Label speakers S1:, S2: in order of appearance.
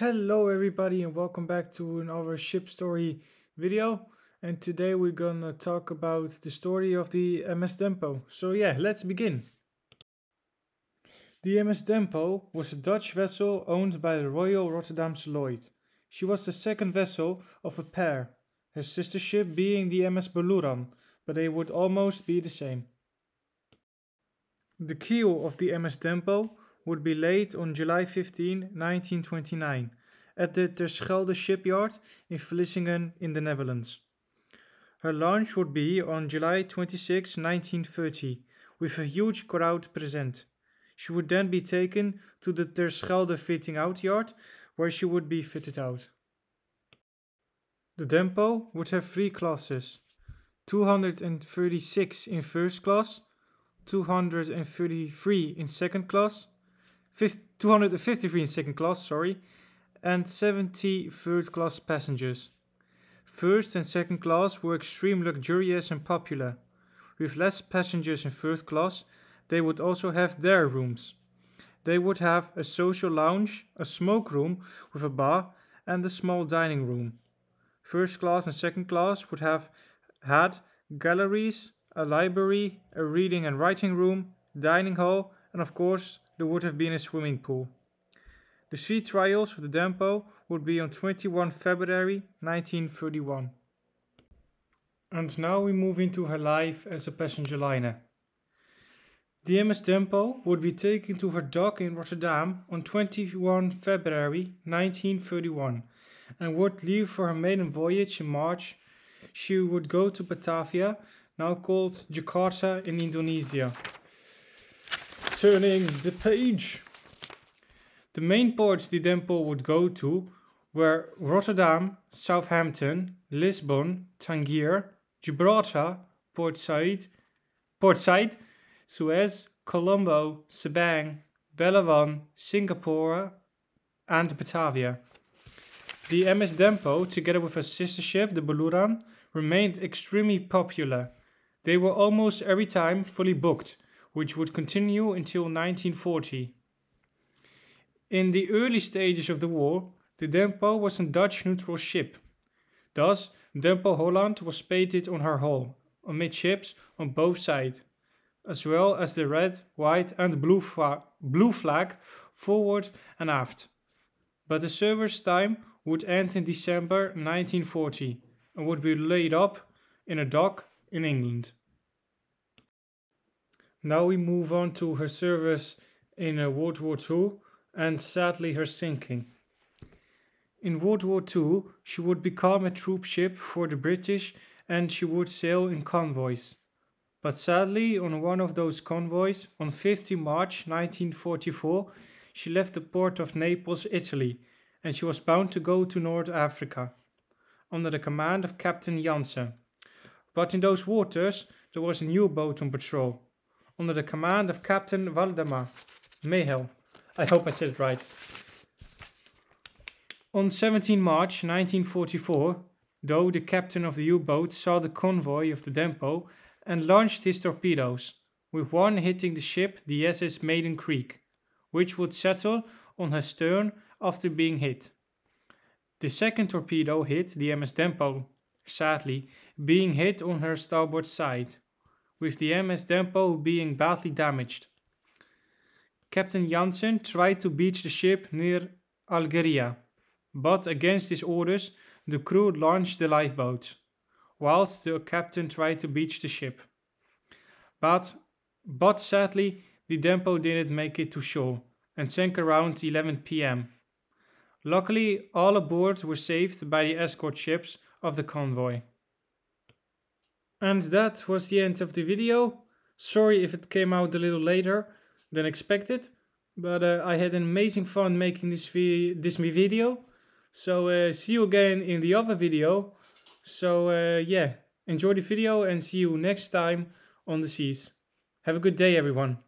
S1: Hello everybody and welcome back to another ship story video and today we're gonna talk about the story of the MS Dempo. So yeah, let's begin. The MS Dempo was a Dutch vessel owned by the Royal Rotterdamse Lloyd. She was the second vessel of a pair, her sister ship being the MS Beluran, but they would almost be the same. The keel of the MS Dempo would be laid on July 15, 1929, at the Terschelde shipyard in Vlissingen in the Netherlands. Her launch would be on July 26, 1930, with a huge crowd present. She would then be taken to the Terschelde fitting out yard, where she would be fitted out. The Dempo would have three classes 236 in first class, 233 in second class, 253 in second class, sorry, and 70 third class passengers. First and second class were extremely luxurious and popular. With less passengers in first class, they would also have their rooms. They would have a social lounge, a smoke room with a bar, and a small dining room. First class and second class would have had galleries, a library, a reading and writing room, dining hall, and of course, there would have been a swimming pool. The sea trials of the Dempo would be on 21 February 1931. And now we move into her life as a passenger liner. The MS Dempo would be taken to her dock in Rotterdam on 21 February 1931 and would leave for her maiden voyage in March. She would go to Batavia, now called Jakarta in Indonesia turning the page. The main ports the Dempo would go to were Rotterdam, Southampton, Lisbon, Tangier, Gibraltar, Port Said, Port Said, Suez, Colombo, Sabang, Belawan, Singapore, and Batavia. The MS Dempo, together with her sister ship, the Baluran, remained extremely popular. They were almost every time fully booked, which would continue until 1940. In the early stages of the war, the Dempo was a Dutch neutral ship. Thus, Dempo Holland was painted on her hull, amidships on both sides, as well as the red, white, and blue, blue flag forward and aft. But the service time would end in December 1940 and would be laid up in a dock in England. Now we move on to her service in uh, World War II and sadly her sinking. In World War II, she would become a troop ship for the British and she would sail in convoys. But sadly, on one of those convoys, on 15 March 1944, she left the port of Naples, Italy, and she was bound to go to North Africa under the command of Captain Janssen. But in those waters, there was a new boat on patrol, under the command of Captain Valdemar Mehel. I hope I said it right. On 17 March 1944, though the captain of the U-boat saw the convoy of the Dempo and launched his torpedoes, with one hitting the ship, the SS Maiden Creek, which would settle on her stern after being hit. The second torpedo hit the MS Dempo, sadly, being hit on her starboard side with the MS Dempo being badly damaged. Captain Janssen tried to beach the ship near Algeria, but against his orders, the crew launched the lifeboats, whilst the captain tried to beach the ship. But, but sadly, the Dempo didn't make it to shore and sank around 11 pm. Luckily, all aboard were saved by the escort ships of the convoy. And that was the end of the video. Sorry if it came out a little later than expected, but uh, I had an amazing fun making this, vi this video. So uh, see you again in the other video. So uh, yeah, enjoy the video and see you next time on the seas. Have a good day everyone.